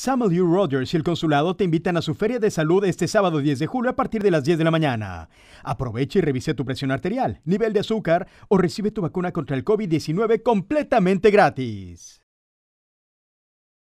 Samuel U. Rogers y el consulado te invitan a su feria de salud este sábado 10 de julio a partir de las 10 de la mañana. Aprovecha y revise tu presión arterial, nivel de azúcar o recibe tu vacuna contra el COVID-19 completamente gratis.